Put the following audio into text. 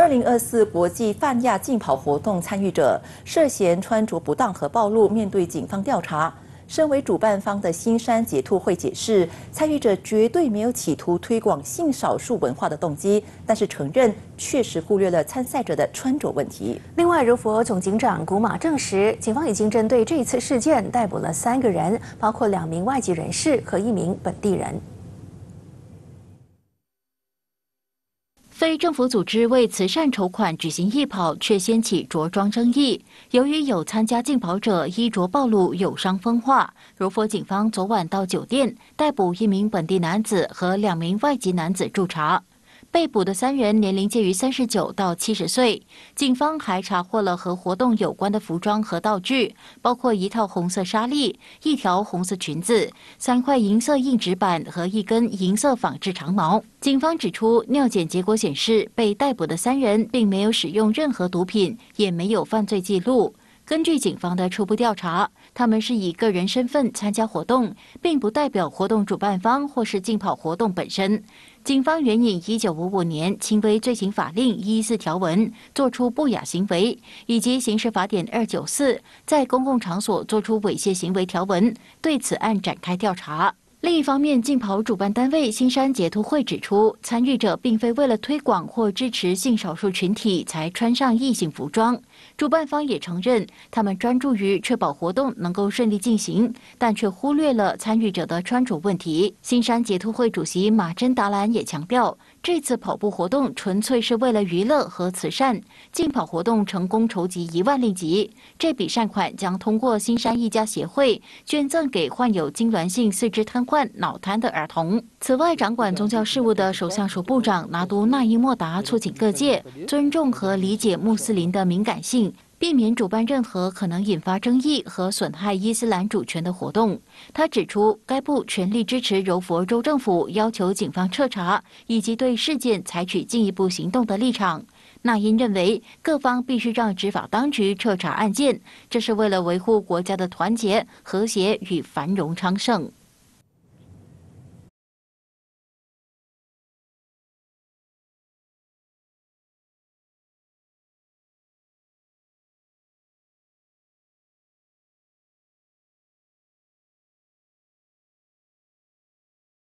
二零二四国际泛亚竞跑活动参与者涉嫌穿着不当和暴露，面对警方调查。身为主办方的新山解脱会解释，参与者绝对没有企图推广性少数文化的动机，但是承认确实忽略了参赛者的穿着问题。另外，如佛总警长古马证实，警方已经针对这次事件逮捕了三个人，包括两名外籍人士和一名本地人。非政府组织为慈善筹款举行义跑，却掀起着装争议。由于有参加竞跑者衣着暴露，有伤风化，柔佛警方昨晚到酒店逮捕一名本地男子和两名外籍男子驻查。被捕的三人年龄介于三十九到七十岁。警方还查获了和活动有关的服装和道具，包括一套红色纱丽、一条红色裙子、三块银色硬纸板和一根银色仿制长矛。警方指出，尿检结果显示，被逮捕的三人并没有使用任何毒品，也没有犯罪记录。根据警方的初步调查，他们是以个人身份参加活动，并不代表活动主办方或是竞跑活动本身。警方援引1955年轻微罪行法令一四条文，作出不雅行为，以及刑事法典二九四，在公共场所作出猥亵行为条文，对此案展开调查。另一方面，竞跑主办单位新山解脱会指出，参与者并非为了推广或支持性少数群体才穿上异性服装。主办方也承认，他们专注于确保活动能够顺利进行，但却忽略了参与者的穿着问题。新山解脱会主席马珍达兰也强调，这次跑步活动纯粹是为了娱乐和慈善。竞跑活动成功筹集一万令吉，这笔善款将通过新山一家协会捐赠给患有痉挛性四肢瘫。患脑瘫的儿童。此外，掌管宗教事务的首相署部长拿都纳伊莫达促请各界尊重和理解穆斯林的敏感性，避免主办任何可能引发争议和损害伊斯兰主权的活动。他指出，该部全力支持柔佛州政府要求警方彻查以及对事件采取进一步行动的立场。纳因认为，各方必须让执法当局彻查案件，这是为了维护国家的团结、和谐与繁荣昌盛。